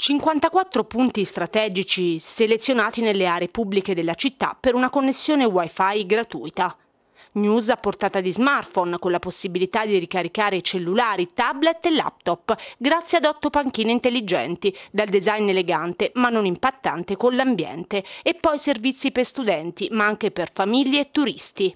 54 punti strategici selezionati nelle aree pubbliche della città per una connessione wifi gratuita. News a portata di smartphone con la possibilità di ricaricare cellulari, tablet e laptop grazie ad otto panchine intelligenti, dal design elegante ma non impattante con l'ambiente e poi servizi per studenti ma anche per famiglie e turisti.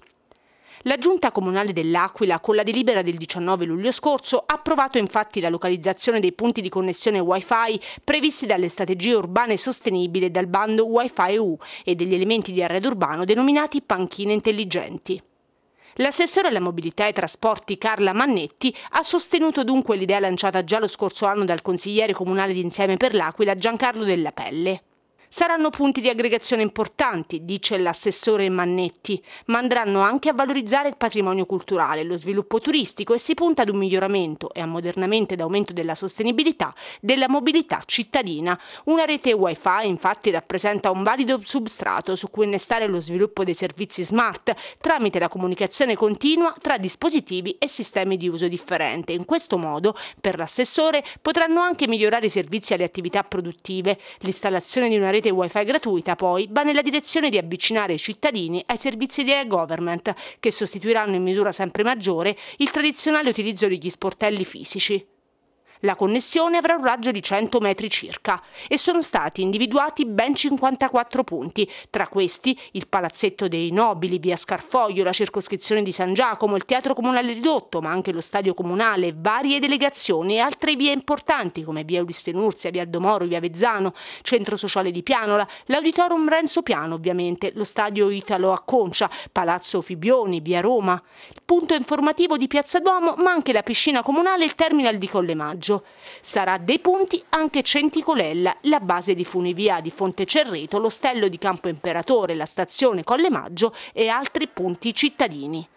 La Giunta Comunale dell'Aquila, con la delibera del 19 luglio scorso, ha approvato infatti la localizzazione dei punti di connessione Wi-Fi previsti dalle strategie urbane sostenibili e dal bando Wi-Fi EU e degli elementi di arredo urbano denominati panchine intelligenti. L'assessore alla mobilità e trasporti Carla Mannetti ha sostenuto dunque l'idea lanciata già lo scorso anno dal consigliere comunale d'Insieme per l'Aquila Giancarlo Della Pelle. Saranno punti di aggregazione importanti, dice l'assessore Mannetti, ma andranno anche a valorizzare il patrimonio culturale, lo sviluppo turistico e si punta ad un miglioramento e ammodernamento ed aumento della sostenibilità della mobilità cittadina. Una rete wifi infatti rappresenta un valido substrato su cui innestare lo sviluppo dei servizi smart tramite la comunicazione continua tra dispositivi e sistemi di uso differente. In questo modo, per l'assessore, potranno anche migliorare i servizi alle attività produttive, l'installazione di una rete rete wifi gratuita poi va nella direzione di avvicinare i cittadini ai servizi di e-government che sostituiranno in misura sempre maggiore il tradizionale utilizzo degli sportelli fisici. La connessione avrà un raggio di 100 metri circa e sono stati individuati ben 54 punti, tra questi il Palazzetto dei Nobili, via Scarfoglio, la circoscrizione di San Giacomo, il Teatro Comunale Ridotto, ma anche lo Stadio Comunale, varie delegazioni e altre vie importanti come via Uliste Nurzia, via Domoro, via Vezzano, Centro Sociale di Pianola, l'Auditorium Renzo Piano ovviamente, lo Stadio Italo a Concia, Palazzo Fibioni, via Roma, il punto informativo di Piazza Duomo, ma anche la piscina comunale e il terminal di Collemaggio maggio. Sarà dei punti anche Centicolella, la base di funivia di Fontecerreto, l'ostello di Campo Imperatore, la stazione Colle Maggio e altri punti cittadini.